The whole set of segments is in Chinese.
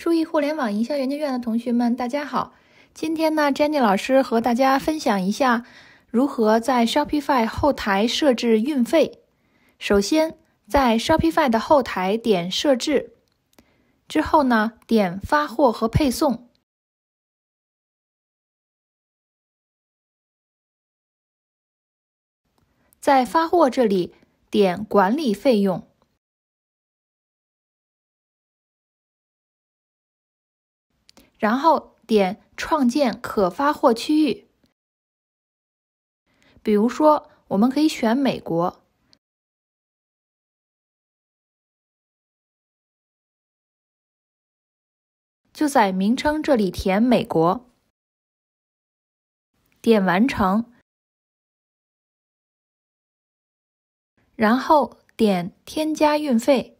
注意互联网营销研究院的同学们，大家好！今天呢，Jenny 老师和大家分享一下如何在 Shopify 后台设置运费。首先，在 Shopify 的后台点设置，之后呢，点发货和配送，在发货这里点管理费用。然后点创建可发货区域，比如说我们可以选美国，就在名称这里填美国，点完成。然后点添加运费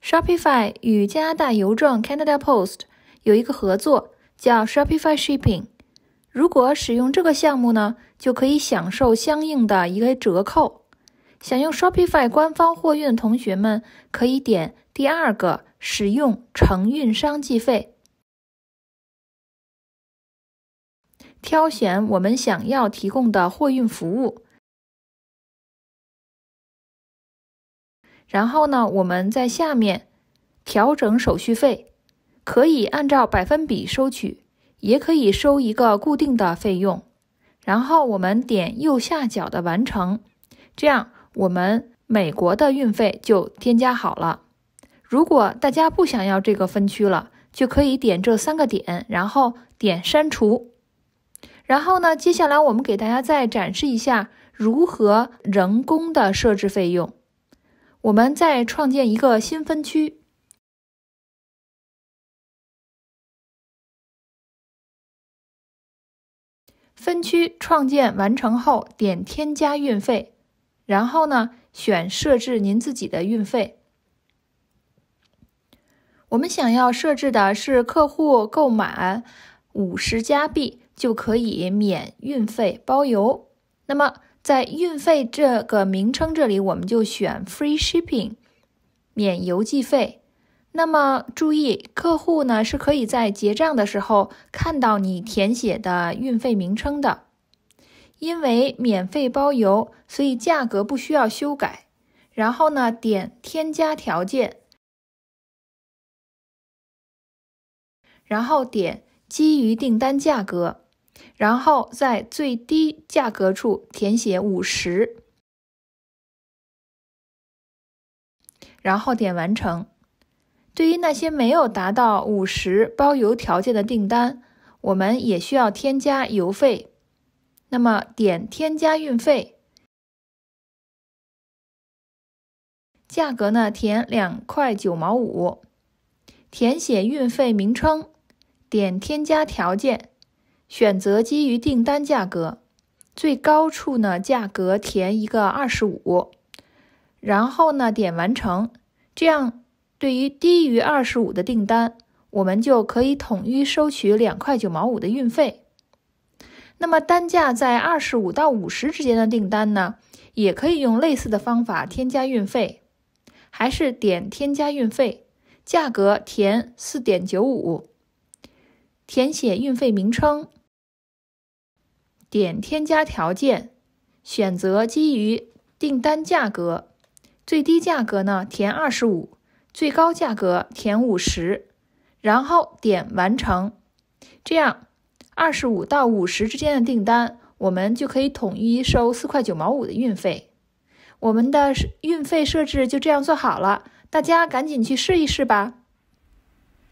，Shopify 与加拿大邮政 Canada Post。有一个合作叫 Shopify Shipping，如果使用这个项目呢，就可以享受相应的一个折扣。想用 Shopify 官方货运，同学们可以点第二个“使用承运商计费”，挑选我们想要提供的货运服务，然后呢，我们在下面调整手续费。可以按照百分比收取，也可以收一个固定的费用。然后我们点右下角的完成，这样我们美国的运费就添加好了。如果大家不想要这个分区了，就可以点这三个点，然后点删除。然后呢，接下来我们给大家再展示一下如何人工的设置费用。我们再创建一个新分区。分区创建完成后，点添加运费，然后呢，选设置您自己的运费。我们想要设置的是客户购买五十加币就可以免运费包邮。那么在运费这个名称这里，我们就选 Free Shipping，免邮寄费。那么注意，客户呢是可以在结账的时候看到你填写的运费名称的，因为免费包邮，所以价格不需要修改。然后呢，点添加条件，然后点基于订单价格，然后在最低价格处填写五十，然后点完成。对于那些没有达到五十包邮条件的订单，我们也需要添加邮费。那么，点添加运费，价格呢填两块九毛五，填写运费名称，点添加条件，选择基于订单价格，最高处呢价格填一个二十五，然后呢点完成，这样。对于低于二十五的订单，我们就可以统一收取两块九毛五的运费。那么单价在二十五到五十之间的订单呢，也可以用类似的方法添加运费，还是点添加运费，价格填四点九五，填写运费名称，点添加条件，选择基于订单价格，最低价格呢填二十五。最高价格填五十，然后点完成，这样二十五到五十之间的订单，我们就可以统一收四块九毛五的运费。我们的运费设置就这样做好了，大家赶紧去试一试吧。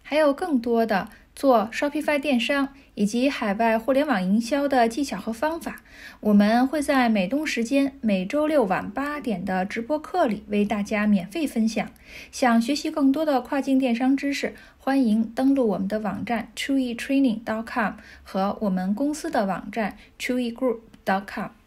还有更多的。做 Shopify 电商以及海外互联网营销的技巧和方法，我们会在美东时间每周六晚八点的直播课里为大家免费分享。想学习更多的跨境电商知识，欢迎登录我们的网站 c h e w y e t r a i n i n g c o m 和我们公司的网站 c h e w y g r o u p c o m